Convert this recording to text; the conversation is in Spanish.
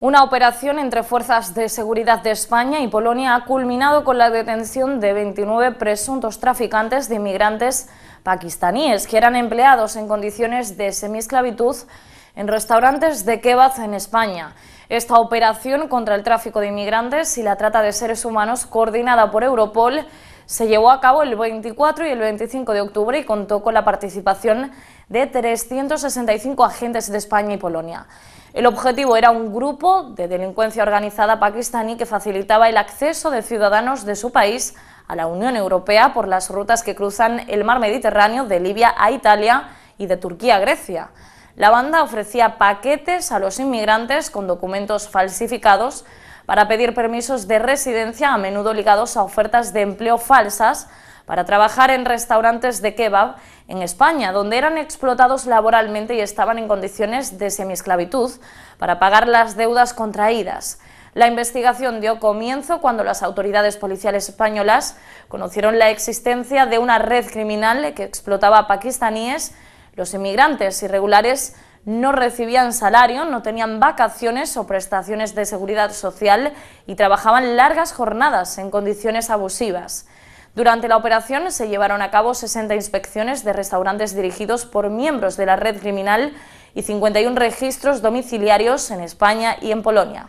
Una operación entre fuerzas de seguridad de España y Polonia ha culminado con la detención de 29 presuntos traficantes de inmigrantes pakistaníes que eran empleados en condiciones de semiesclavitud en restaurantes de kebab en España. Esta operación contra el tráfico de inmigrantes y la trata de seres humanos coordinada por Europol se llevó a cabo el 24 y el 25 de octubre y contó con la participación de 365 agentes de España y Polonia. El objetivo era un grupo de delincuencia organizada pakistaní que facilitaba el acceso de ciudadanos de su país a la Unión Europea por las rutas que cruzan el mar Mediterráneo de Libia a Italia y de Turquía a Grecia. La banda ofrecía paquetes a los inmigrantes con documentos falsificados para pedir permisos de residencia, a menudo ligados a ofertas de empleo falsas, para trabajar en restaurantes de kebab en España, donde eran explotados laboralmente y estaban en condiciones de semiesclavitud, para pagar las deudas contraídas. La investigación dio comienzo cuando las autoridades policiales españolas conocieron la existencia de una red criminal que explotaba a pakistaníes, los inmigrantes irregulares no recibían salario, no tenían vacaciones o prestaciones de seguridad social y trabajaban largas jornadas en condiciones abusivas. Durante la operación se llevaron a cabo 60 inspecciones de restaurantes dirigidos por miembros de la red criminal y 51 registros domiciliarios en España y en Polonia.